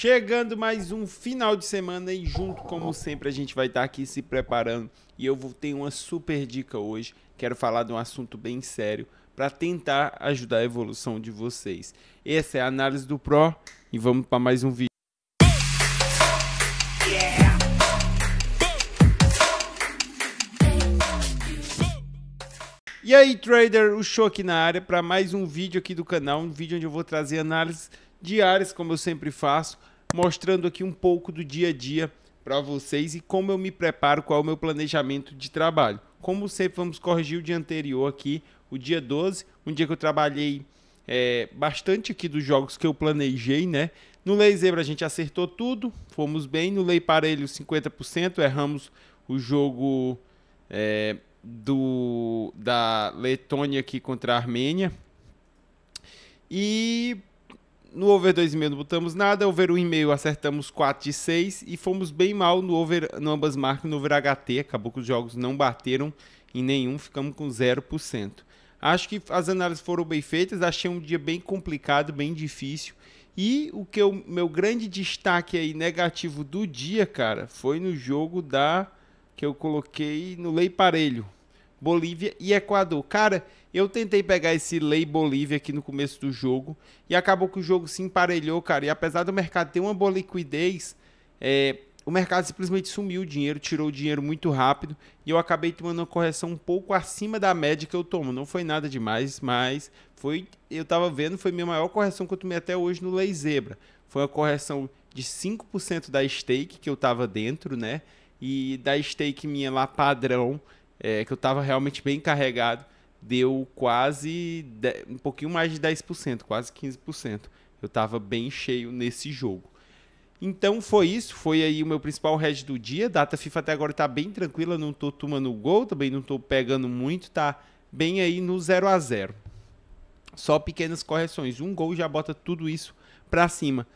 Chegando mais um final de semana e junto, como sempre, a gente vai estar tá aqui se preparando. E eu vou ter uma super dica hoje. Quero falar de um assunto bem sério para tentar ajudar a evolução de vocês. Essa é a análise do Pro e vamos para mais um vídeo. E aí, trader, o show aqui na área para mais um vídeo aqui do canal, um vídeo onde eu vou trazer análise diárias, como eu sempre faço, mostrando aqui um pouco do dia a dia para vocês e como eu me preparo, qual é o meu planejamento de trabalho. Como sempre, vamos corrigir o dia anterior aqui, o dia 12, um dia que eu trabalhei é, bastante aqui dos jogos que eu planejei, né? No Lei Zebra a gente acertou tudo, fomos bem. No Lei Parelho, 50%, erramos o jogo é, do da Letônia aqui contra a Armênia. E no over 2,5 não botamos nada, over 1,5 acertamos 4 de 6 e fomos bem mal no over no ambas marcas, no over HT, acabou que os jogos não bateram em nenhum, ficamos com 0%. Acho que as análises foram bem feitas, achei um dia bem complicado, bem difícil. E o que o meu grande destaque aí negativo do dia, cara, foi no jogo da que eu coloquei no lei parelho, Bolívia e Equador. Cara, eu tentei pegar esse Lei Bolívia aqui no começo do jogo e acabou que o jogo se emparelhou, cara. E apesar do mercado ter uma boa liquidez, é, o mercado simplesmente sumiu o dinheiro, tirou o dinheiro muito rápido e eu acabei tomando uma correção um pouco acima da média que eu tomo. Não foi nada demais, mas foi, eu estava vendo, foi minha maior correção que eu tomei até hoje no Lei Zebra. Foi uma correção de 5% da stake que eu estava dentro, né? E da stake minha lá padrão, é, que eu estava realmente bem carregado, deu quase um pouquinho mais de 10%, quase 15%. Eu estava bem cheio nesse jogo. Então foi isso, foi aí o meu principal red do dia. Data FIFA até agora está bem tranquila, não estou tomando gol, também não estou pegando muito, está bem aí no 0 a 0. Só pequenas correções, um gol já bota tudo isso para cima.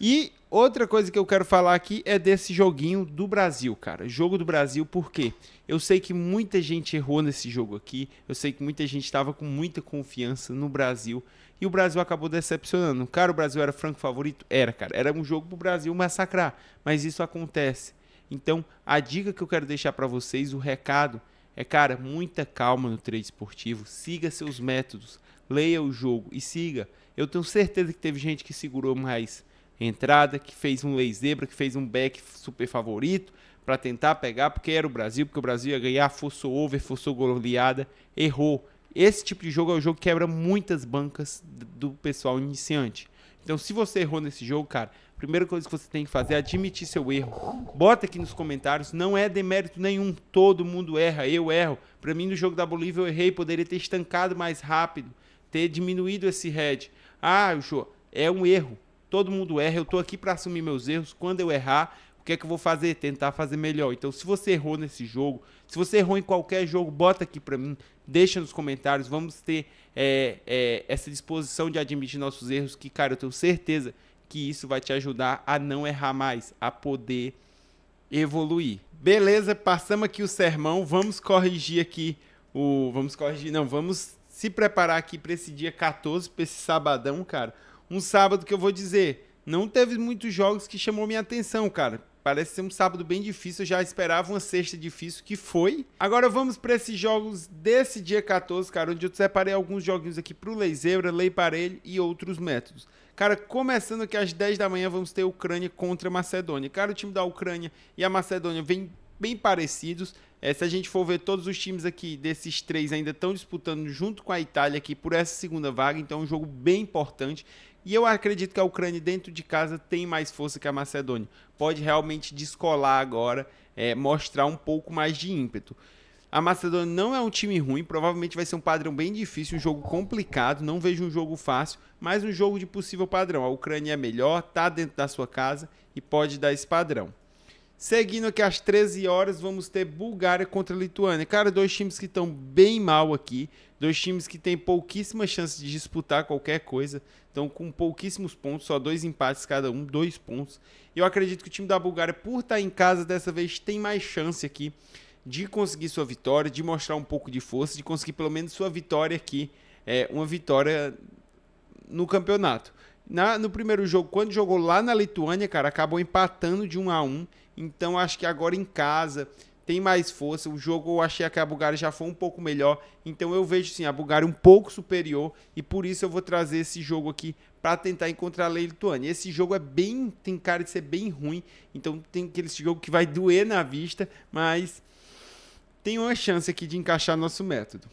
E outra coisa que eu quero falar aqui é desse joguinho do Brasil, cara. Jogo do Brasil, por quê? Eu sei que muita gente errou nesse jogo aqui. Eu sei que muita gente estava com muita confiança no Brasil. E o Brasil acabou decepcionando. Cara, o Brasil era franco favorito? Era, cara. Era um jogo pro Brasil massacrar. Mas isso acontece. Então, a dica que eu quero deixar para vocês, o recado, é, cara, muita calma no trade esportivo. Siga seus métodos. Leia o jogo e siga. Eu tenho certeza que teve gente que segurou mais entrada, que fez um lei zebra, que fez um back super favorito para tentar pegar, porque era o Brasil, porque o Brasil ia ganhar, forçou over, forçou goleada, errou. Esse tipo de jogo é o jogo que quebra muitas bancas do pessoal iniciante. Então, se você errou nesse jogo, cara, a primeira coisa que você tem que fazer é admitir seu erro. Bota aqui nos comentários, não é demérito nenhum, todo mundo erra, eu erro. Para mim, no jogo da Bolívia, eu errei, poderia ter estancado mais rápido, ter diminuído esse head. Ah, Jô, é um erro, Todo mundo erra, eu estou aqui para assumir meus erros. Quando eu errar, o que é que eu vou fazer? Tentar fazer melhor. Então, se você errou nesse jogo, se você errou em qualquer jogo, bota aqui para mim, deixa nos comentários. Vamos ter é, é, essa disposição de admitir nossos erros, que, cara, eu tenho certeza que isso vai te ajudar a não errar mais, a poder evoluir. Beleza, passamos aqui o sermão, vamos corrigir aqui o. Vamos corrigir, não, vamos se preparar aqui para esse dia 14, para esse sabadão, cara um sábado que eu vou dizer, não teve muitos jogos que chamou minha atenção, cara. Parece ser um sábado bem difícil, eu já esperava uma sexta difícil, que foi. Agora vamos para esses jogos desse dia 14, cara, onde eu separei alguns joguinhos aqui para o Lei Parelho e outros métodos. Cara, começando que às 10 da manhã vamos ter Ucrânia contra a Macedônia. Cara, o time da Ucrânia e a Macedônia vem bem parecidos. É, se a gente for ver todos os times aqui desses três ainda estão disputando junto com a Itália aqui por essa segunda vaga, então é um jogo bem importante. E eu acredito que a Ucrânia dentro de casa tem mais força que a Macedônia. Pode realmente descolar agora, é, mostrar um pouco mais de ímpeto. A Macedônia não é um time ruim, provavelmente vai ser um padrão bem difícil, um jogo complicado, não vejo um jogo fácil, mas um jogo de possível padrão. A Ucrânia é melhor, tá dentro da sua casa e pode dar esse padrão. Seguindo aqui às 13 horas, vamos ter Bulgária contra Lituânia. Cara, dois times que estão bem mal aqui. Dois times que têm pouquíssimas chances de disputar qualquer coisa, então com pouquíssimos pontos, só dois empates cada um, dois pontos. Eu acredito que o time da Bulgária, por estar em casa dessa vez, tem mais chance aqui de conseguir sua vitória, de mostrar um pouco de força, de conseguir pelo menos sua vitória aqui, é, uma vitória no campeonato. Na, no primeiro jogo, quando jogou lá na Lituânia, cara, acabou empatando de 1 um a 1 um, então acho que agora em casa, tem mais força. O jogo eu achei que a Bulgária já foi um pouco melhor. Então eu vejo sim a Bulgária um pouco superior e por isso eu vou trazer esse jogo aqui para tentar encontrar a Lituânia. Esse jogo é bem tem cara de ser bem ruim, então tem aquele jogo que vai doer na vista, mas tem uma chance aqui de encaixar nosso método.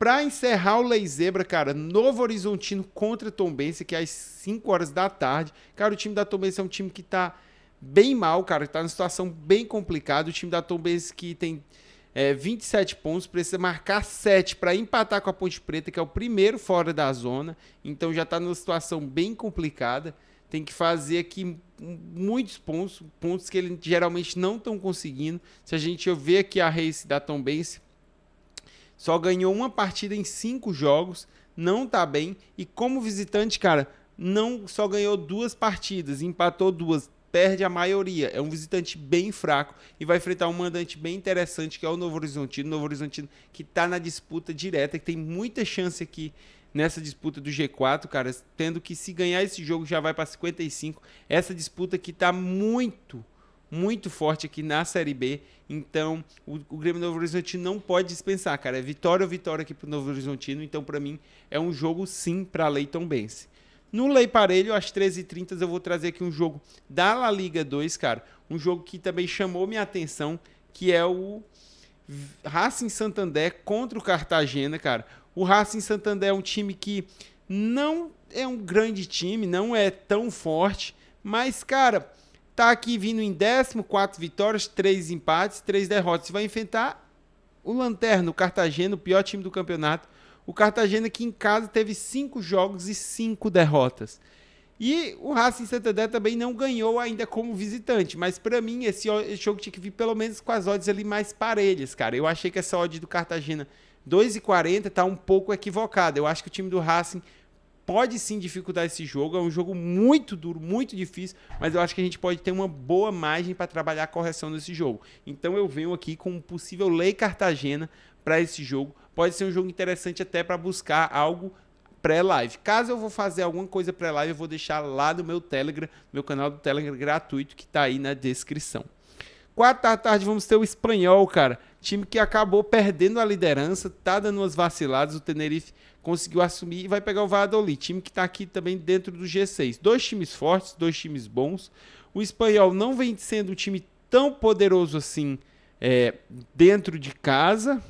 Para encerrar o Lei Zebra, cara, Novo Horizontino contra Tombense, que é às 5 horas da tarde. Cara, o time da Tombense é um time que tá bem mal, cara, que tá numa situação bem complicada. O time da Tom que tem é, 27 pontos, precisa marcar 7 para empatar com a Ponte Preta, que é o primeiro fora da zona. Então já está numa situação bem complicada. Tem que fazer aqui muitos pontos, pontos que ele geralmente não estão conseguindo. Se a gente ver aqui a race da Tom só ganhou uma partida em cinco jogos, não tá bem. E como visitante, cara, não só ganhou duas partidas, empatou duas, perde a maioria. É um visitante bem fraco e vai enfrentar um mandante bem interessante, que é o Novo Horizontino. Novo Horizontino que está na disputa direta, que tem muita chance aqui nessa disputa do G4, cara. Tendo que se ganhar esse jogo já vai para 55. Essa disputa que está muito, muito forte aqui na Série B. Então, o, o Grêmio Novo Horizontino não pode dispensar, cara. É vitória ou vitória aqui para o Novo Horizontino. Então, para mim, é um jogo sim para Leighton Bense. No Lei Parelho, às 13h30, eu vou trazer aqui um jogo da La Liga 2, cara. Um jogo que também chamou minha atenção, que é o Racing Santander contra o Cartagena, cara. O Racing Santander é um time que não é um grande time, não é tão forte, mas, cara, tá aqui vindo em décimo, quatro vitórias, três empates, três derrotas. Vai enfrentar o Lanterno, o Cartagena, o pior time do campeonato, o Cartagena que em casa teve cinco jogos e cinco derrotas. E o Racing Santander também não ganhou ainda como visitante, mas para mim esse jogo tinha que vir pelo menos com as odds ali mais parelhas, cara. Eu achei que essa odd do Cartagena 2,40 tá um pouco equivocada. Eu acho que o time do Racing pode sim dificultar esse jogo, é um jogo muito duro, muito difícil, mas eu acho que a gente pode ter uma boa margem para trabalhar a correção nesse jogo. Então eu venho aqui com um possível lei Cartagena para esse jogo pode ser um jogo interessante até para buscar algo pré-live. Caso eu vou fazer alguma coisa pré-live, eu vou deixar lá no meu Telegram, meu canal do Telegram gratuito que tá aí na descrição. Quatro da tarde vamos ter o espanhol, cara. Time que acabou perdendo a liderança, tá dando umas vaciladas, o Tenerife conseguiu assumir e vai pegar o Valladolid, time que tá aqui também dentro do G6. Dois times fortes, dois times bons. O espanhol não vem sendo um time tão poderoso assim é, dentro de casa,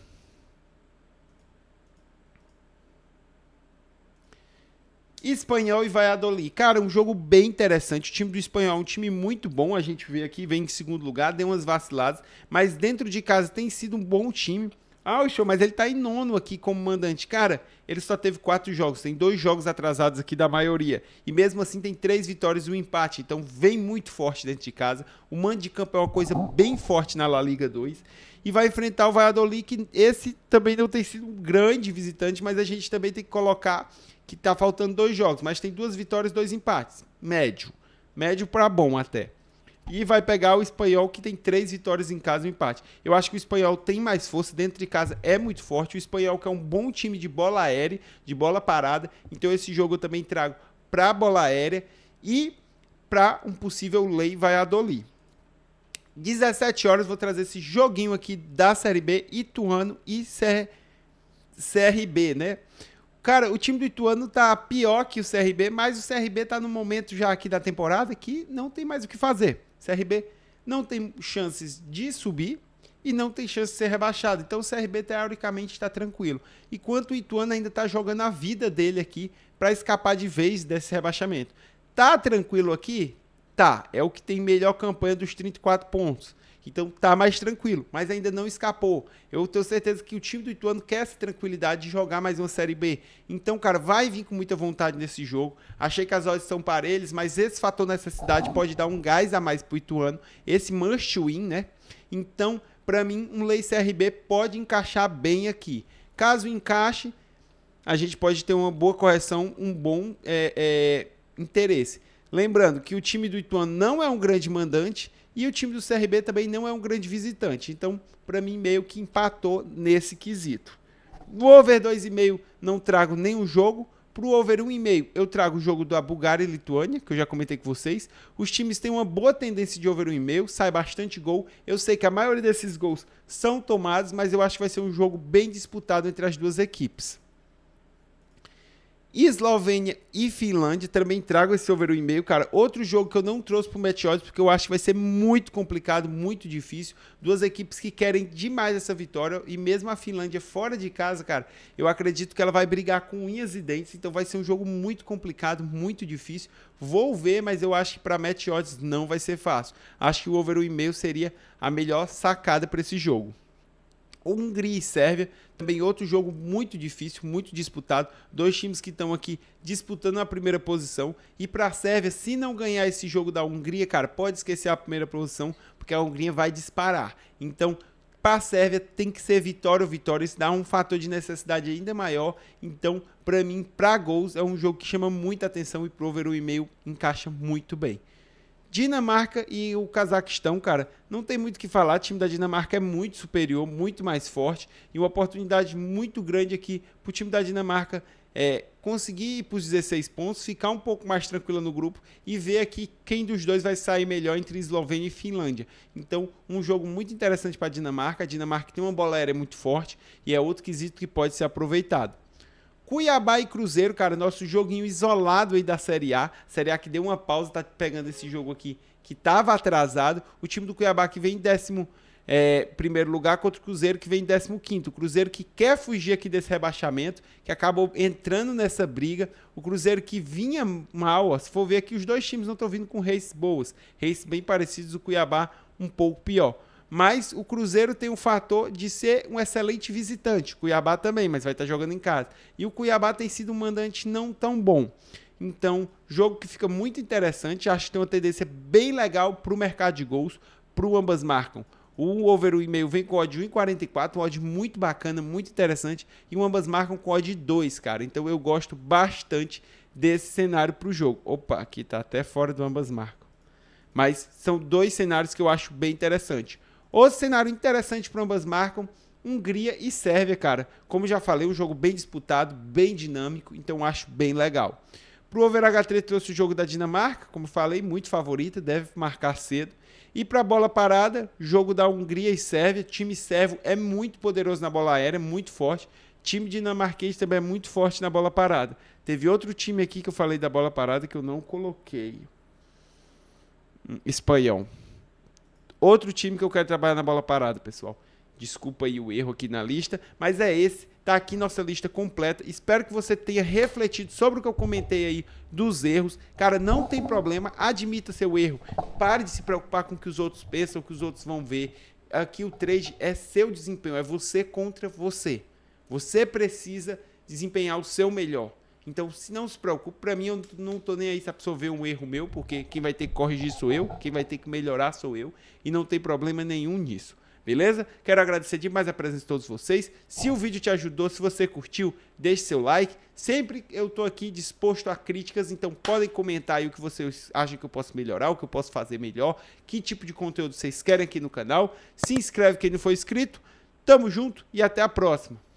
Espanhol e Valladolid. Cara, um jogo bem interessante. O time do Espanhol é um time muito bom. A gente vê aqui, vem em segundo lugar, deu umas vaciladas. Mas dentro de casa tem sido um bom time. Ah, o show, mas ele tá em nono aqui como mandante. Cara, ele só teve quatro jogos, tem dois jogos atrasados aqui da maioria. E mesmo assim tem três vitórias e um empate. Então vem muito forte dentro de casa. O mando de campo é uma coisa bem forte na La Liga 2. E vai enfrentar o Valladolid, que esse também não tem sido um grande visitante, mas a gente também tem que colocar que está faltando dois jogos, mas tem duas vitórias, dois empates. Médio. Médio para bom até. E vai pegar o espanhol que tem três vitórias em casa e um empate. Eu acho que o espanhol tem mais força dentro de casa, é muito forte. O espanhol que é um bom time de bola aérea, de bola parada. Então esse jogo eu também trago para bola aérea e para um possível lei vai adolir. 17 horas vou trazer esse joguinho aqui da Série B, Ituano e CR, CRB, né? Cara, o time do Ituano tá pior que o CRB, mas o CRB tá no momento já aqui da temporada que não tem mais o que fazer. CRB não tem chances de subir e não tem chance de ser rebaixado. Então o CRB teoricamente está tranquilo. Enquanto o Ituano ainda tá jogando a vida dele aqui para escapar de vez desse rebaixamento. Tá tranquilo aqui? Tá, é o que tem melhor campanha dos 34 pontos. Então tá mais tranquilo, mas ainda não escapou. Eu tenho certeza que o time do Ituano quer essa tranquilidade de jogar mais uma Série B. Então, cara, vai vir com muita vontade nesse jogo. Achei que as odds são parelhas, mas esse fator necessidade pode dar um gás a mais pro Ituano. Esse must win, né? Então, para mim, um Lei CRB pode encaixar bem aqui. Caso encaixe, a gente pode ter uma boa correção, um bom é, é, interesse. Lembrando que o time do Ituano não é um grande mandante, e o time do CRB também não é um grande visitante. Então, para mim, meio que empatou nesse quesito. No over 2,5, não trago nenhum jogo. Para o over 1,5, eu trago o jogo da Bulgária e Lituânia, que eu já comentei com vocês. Os times têm uma boa tendência de over 1,5, sai bastante gol. Eu sei que a maioria desses gols são tomados, mas eu acho que vai ser um jogo bem disputado entre as duas equipes. Eslovênia e Finlândia. Também trago esse over 1,5, cara. Outro jogo que eu não trouxe pro Match Odds, porque eu acho que vai ser muito complicado, muito difícil. Duas equipes que querem demais essa vitória. E mesmo a Finlândia fora de casa, cara, eu acredito que ela vai brigar com unhas e dentes. Então vai ser um jogo muito complicado, muito difícil. Vou ver, mas eu acho que para Match Odds não vai ser fácil. Acho que o over 1,5 seria a melhor sacada para esse jogo. Hungria e Sérvia. Também outro jogo muito difícil, muito disputado. Dois times que estão aqui disputando a primeira posição. E para a Sérvia, se não ganhar esse jogo da Hungria, cara, pode esquecer a primeira posição, porque a Hungria vai disparar. Então, para a Sérvia tem que ser vitória ou vitória. Isso dá um fator de necessidade ainda maior. Então, para mim, para gols, é um jogo que chama muita atenção e Prover o e-mail encaixa muito bem. Dinamarca e o Cazaquistão, cara, não tem muito o que falar. O time da Dinamarca é muito superior, muito mais forte e uma oportunidade muito grande aqui para o time da Dinamarca é, conseguir ir para os 16 pontos, ficar um pouco mais tranquila no grupo e ver aqui quem dos dois vai sair melhor entre Eslovênia e Finlândia. Então, um jogo muito interessante para a Dinamarca. A Dinamarca tem uma bola aérea muito forte e é outro quesito que pode ser aproveitado. Cuiabá e Cruzeiro, cara, nosso joguinho isolado aí da Série A. Série A que deu uma pausa, tá pegando esse jogo aqui que tava atrasado. O time do Cuiabá que vem em décimo é, primeiro lugar contra o Cruzeiro que vem em décimo quinto. O Cruzeiro que quer fugir aqui desse rebaixamento, que acabou entrando nessa briga. O Cruzeiro que vinha mal, ó, se for ver aqui, os dois times não estão vindo com reis boas. Reis bem parecidos, o Cuiabá um pouco pior. Mas o Cruzeiro tem o fator de ser um excelente visitante. Cuiabá também, mas vai estar jogando em casa. E o Cuiabá tem sido um mandante não tão bom. Então, jogo que fica muito interessante. Acho que tem uma tendência bem legal para o mercado de gols, para o ambas marcam. O over o e vem com odd 1,44, um odd muito bacana, muito interessante. E o ambas marcam com odd 2, cara. Então eu gosto bastante desse cenário para o jogo. Opa, aqui está até fora do ambas marcam. Mas são dois cenários que eu acho bem interessante. Outro cenário interessante para ambas marcam, Hungria e Sérvia, cara. Como já falei, um jogo bem disputado, bem dinâmico, então acho bem legal. Pro Over H3 trouxe o jogo da Dinamarca, como falei, muito favorita, deve marcar cedo. E para bola parada, jogo da Hungria e Sérvia, time servo é muito poderoso na bola aérea, muito forte. Time dinamarquês também é muito forte na bola parada. Teve outro time aqui que eu falei da bola parada que eu não coloquei. Hum, Espanhol. Outro time que eu quero trabalhar na bola parada, pessoal. Desculpa aí o erro aqui na lista, mas é esse. Tá aqui nossa lista completa. Espero que você tenha refletido sobre o que eu comentei aí dos erros. Cara, não tem problema, admita seu erro. Pare de se preocupar com o que os outros pensam, o que os outros vão ver. Aqui o trade é seu desempenho, é você contra você. Você precisa desempenhar o seu melhor. Então, se não se preocupe, para mim eu não tô nem aí se absorver um erro meu, porque quem vai ter que corrigir sou eu, quem vai ter que melhorar sou eu, e não tem problema nenhum nisso. Beleza? Quero agradecer demais a presença de todos vocês. Se o vídeo te ajudou, se você curtiu, deixe seu like. Sempre eu tô aqui disposto a críticas, então podem comentar aí o que vocês acham que eu posso melhorar, o que eu posso fazer melhor, que tipo de conteúdo vocês querem aqui no canal. Se inscreve quem não for inscrito. Tamo junto e até a próxima.